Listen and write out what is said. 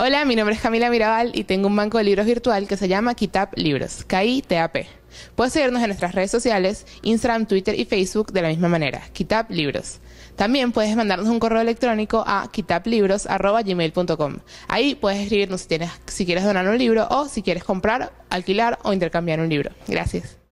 Hola, mi nombre es Camila Mirabal y tengo un banco de libros virtual que se llama Kitap Libros, K-I-T-A-P. Puedes seguirnos en nuestras redes sociales, Instagram, Twitter y Facebook de la misma manera, Kitap Libros. También puedes mandarnos un correo electrónico a kitaplibros@gmail.com. Ahí puedes escribirnos si, tienes, si quieres donar un libro o si quieres comprar, alquilar o intercambiar un libro. Gracias.